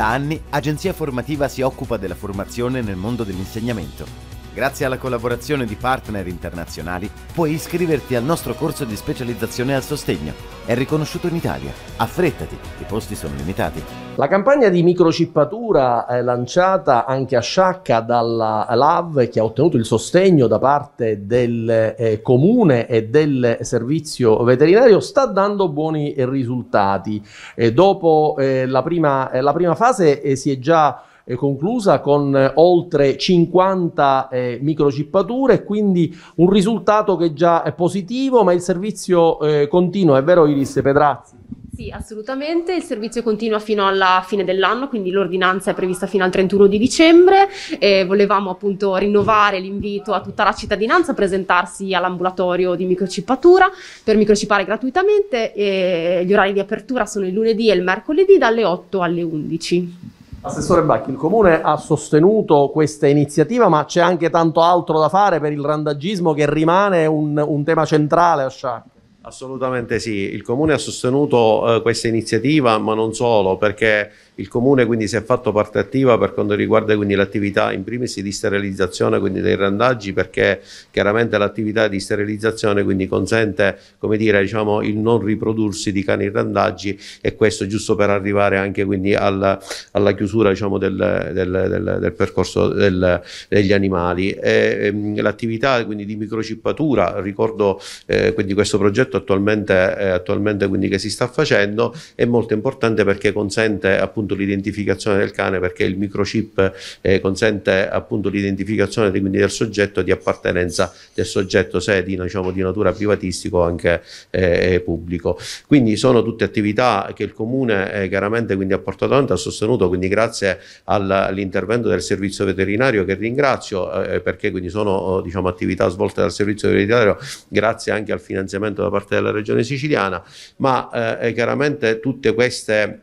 Da anni Agenzia Formativa si occupa della formazione nel mondo dell'insegnamento Grazie alla collaborazione di partner internazionali puoi iscriverti al nostro corso di specializzazione al sostegno. È riconosciuto in Italia. Affrettati, i posti sono limitati. La campagna di microcippatura lanciata anche a Sciacca dalla LAV che ha ottenuto il sostegno da parte del eh, comune e del servizio veterinario sta dando buoni risultati. E dopo eh, la, prima, eh, la, prima, fase eh, si è già conclusa con eh, oltre 50 eh, microcippature, quindi un risultato che già è positivo, ma il servizio eh, continua, è vero Iris Pedrazzi? Sì, assolutamente, il servizio continua fino alla fine dell'anno, quindi l'ordinanza è prevista fino al 31 di dicembre e volevamo appunto rinnovare l'invito a tutta la cittadinanza a presentarsi all'ambulatorio di microcippatura per microcipare gratuitamente e gli orari di apertura sono il lunedì e il mercoledì dalle 8 alle 11. Assessore Bacchi, il Comune ha sostenuto questa iniziativa, ma c'è anche tanto altro da fare per il randagismo che rimane un, un tema centrale a Sciacca. Assolutamente sì, il Comune ha sostenuto eh, questa iniziativa, ma non solo, perché il Comune quindi si è fatto parte attiva per quanto riguarda l'attività in primis di sterilizzazione quindi dei randaggi perché chiaramente l'attività di sterilizzazione quindi consente come dire, diciamo, il non riprodursi di cani randaggi e questo giusto per arrivare anche alla, alla chiusura diciamo, del, del, del, del, percorso degli animali. Ehm, l'attività di microcippatura, ricordo eh, questo progetto attualmente, eh, attualmente che si sta facendo è molto importante perché consente appunto appunto l'identificazione del cane perché il microchip eh, consente appunto l'identificazione del soggetto di appartenenza del soggetto se di, diciamo, di natura privatistica o anche eh, eh, pubblico. Quindi sono tutte attività che il Comune eh, chiaramente quindi, ha portato avanti, ha sostenuto, quindi grazie all'intervento del servizio veterinario che ringrazio eh, eh perché quindi sono oh, diciamo, attività svolte dal servizio veterinario grazie anche al finanziamento da parte della Regione Siciliana, ma eh, chiaramente tutte queste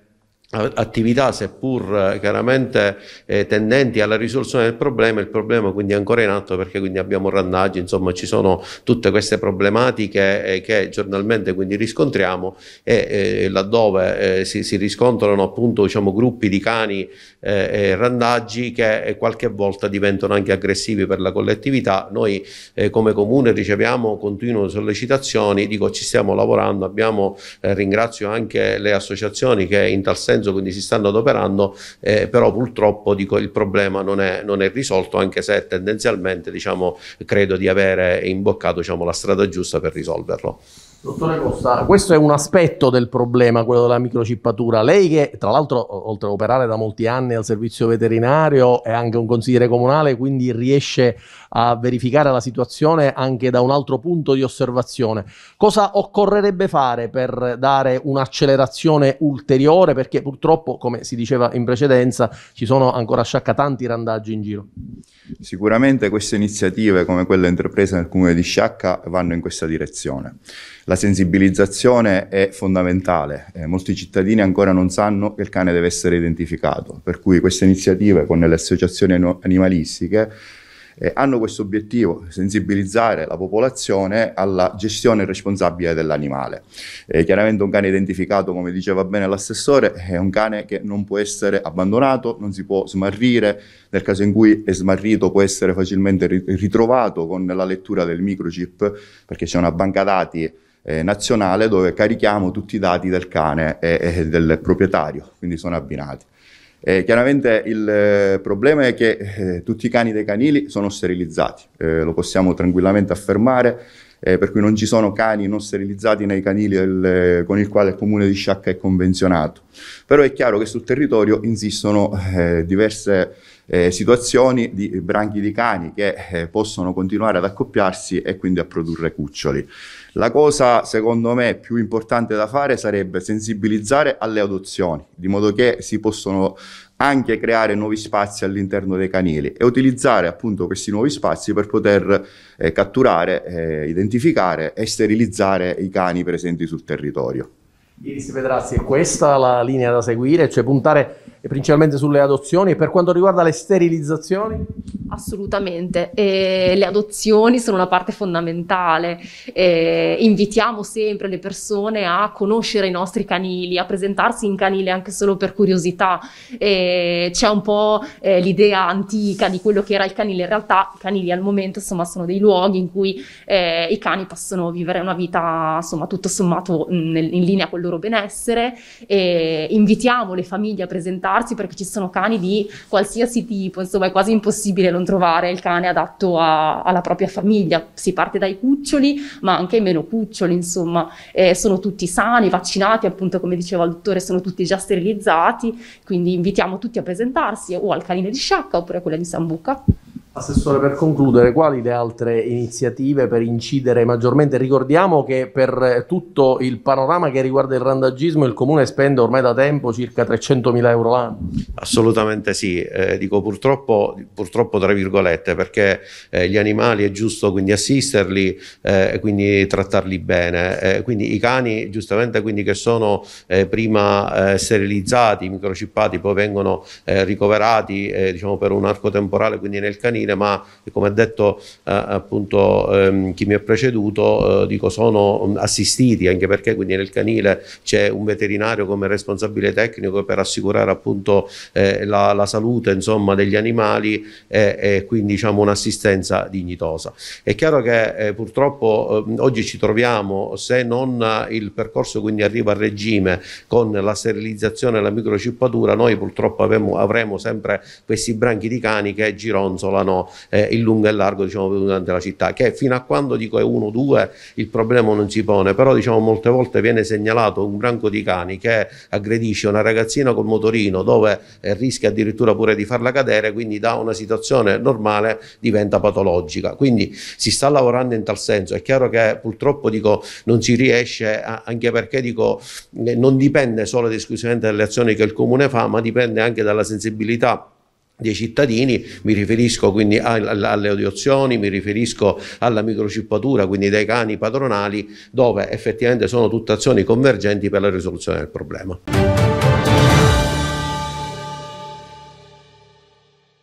attività seppur eh, chiaramente eh, tendenti alla risoluzione del problema, il problema quindi è ancora in atto perché quindi abbiamo randaggi, insomma ci sono tutte queste problematiche eh, che giornalmente quindi riscontriamo e eh, laddove eh, si, si, riscontrano appunto diciamo, gruppi di cani eh, e randaggi che qualche volta diventano anche aggressivi per la collettività, noi come comune riceviamo continue sollecitazioni, dico ci stiamo lavorando, abbiamo, ringrazio anche le associazioni che in tal senso senso, quindi si stanno adoperando, eh, però purtroppo dico, il problema non è, non è, risolto, anche se tendenzialmente diciamo, credo di avere imboccato diciamo, la strada giusta per risolverlo. Dottore Costa, questo è un aspetto del problema, quello della microcippatura. Lei che, tra l'altro, oltre a operare da molti anni al servizio veterinario, è anche un consigliere comunale, quindi riesce a verificare la situazione anche da un altro punto di osservazione. Cosa occorrerebbe fare per dare un'accelerazione ulteriore? Perché purtroppo, come si diceva in precedenza, ci sono ancora sciaccatanti randaggi in giro. Sicuramente queste iniziative, come quelle intraprese nel comune di Sciacca, vanno in questa direzione. La sensibilizzazione è fondamentale, eh, molti cittadini ancora non sanno che il cane deve essere identificato, per cui queste iniziative con le associazioni animalistiche eh, hanno questo obiettivo, sensibilizzare la popolazione alla gestione responsabile dell'animale. Eh, chiaramente un cane identificato, come diceva bene l'assessore, è un cane che non può essere abbandonato, non si può smarrire, nel caso in cui è smarrito può essere facilmente ritrovato con la lettura del microchip, perché c'è una banca dati eh, nazionale dove carichiamo tutti i dati del cane e, e del proprietario, quindi sono abbinati. Eh, chiaramente il eh, problema è che eh, tutti i cani dei canili sono sterilizzati, eh, lo possiamo tranquillamente affermare, eh, per cui non ci sono cani non sterilizzati nei canili del, eh, con il quale il comune di Sciacca è convenzionato. Però è chiaro che sul territorio insistono diverse eh, situazioni di branchi di cani che eh, possono continuare ad accoppiarsi e quindi a produrre cuccioli. La cosa, secondo me, più importante da fare sarebbe sensibilizzare alle adozioni, di modo che si possono anche creare nuovi spazi all'interno dei canili e utilizzare appunto questi nuovi spazi per poter eh, catturare, eh, identificare e sterilizzare i cani presenti sul territorio. Ieri si vedrà se è questa la linea da seguire, cioè puntare principalmente sulle adozioni e per quanto riguarda le sterilizzazioni? Assolutamente, e le adozioni sono una parte fondamentale. E invitiamo sempre le persone a conoscere i nostri canili, a presentarsi in canile anche solo per curiosità. E c'è un po' eh, l'idea antica di quello che era il canile, in realtà i canili al momento insomma, sono dei luoghi in cui eh, i cani possono vivere una vita insomma, tutto sommato in, mm, in linea col loro benessere. E invitiamo le famiglie a presentarsi perché ci sono cani di qualsiasi tipo, insomma è quasi impossibile non trovare il cane adatto a, alla propria famiglia. Si parte dai cuccioli, ma anche meno cuccioli, insomma, eh, sono tutti sani, vaccinati, appunto come diceva il dottore, sono tutti già sterilizzati, quindi invitiamo tutti a presentarsi o al canile di sciacca oppure a quella di Sambuca. Assessore, per concludere, quali le altre iniziative per incidere maggiormente? Ricordiamo che per eh, tutto il panorama che riguarda il randagismo il Comune spende ormai da tempo circa 300.000 euro l'anno. Assolutamente sì, eh, dico purtroppo, purtroppo, tra virgolette, perché eh, gli animali è giusto quindi assisterli eh, e quindi trattarli bene. Eh, quindi i cani, giustamente, quindi che sono prima sterilizzati, microcippati, poi vengono ricoverati diciamo, per un arco temporale, quindi nel canile finire, ma come ha detto eh, appunto ehm, chi mi ha preceduto, eh, dico, sono mm, assistiti anche perché quindi nel canile c'è un veterinario come responsabile tecnico per assicurare appunto eh, la, la, salute insomma, degli animali e, e quindi diciamo, un'assistenza dignitosa. È chiaro che eh, purtroppo ehm, oggi ci troviamo, se non il percorso quindi arriva a regime con la sterilizzazione e la microcippatura, noi purtroppo avremo, avremo sempre questi branchi di cani che gironzolano diciamo, eh, in lungo e largo diciamo, durante la città, che fino a quando dico è uno o due il problema non si pone, però diciamo, molte volte viene segnalato un branco di cani che aggredisce una ragazzina col motorino dove eh, rischia addirittura pure di farla cadere, quindi da una situazione normale diventa patologica. Quindi si sta lavorando in tal senso, è chiaro che purtroppo dico, non si riesce, a, anche perché dico, eh, non dipende solo ed esclusivamente dalle azioni che il comune fa, ma dipende anche dalla sensibilità dei cittadini, mi riferisco quindi alle audiozioni, mi riferisco alla microcippatura, quindi dei cani padronali, dove effettivamente sono tutte azioni convergenti per la risoluzione del problema.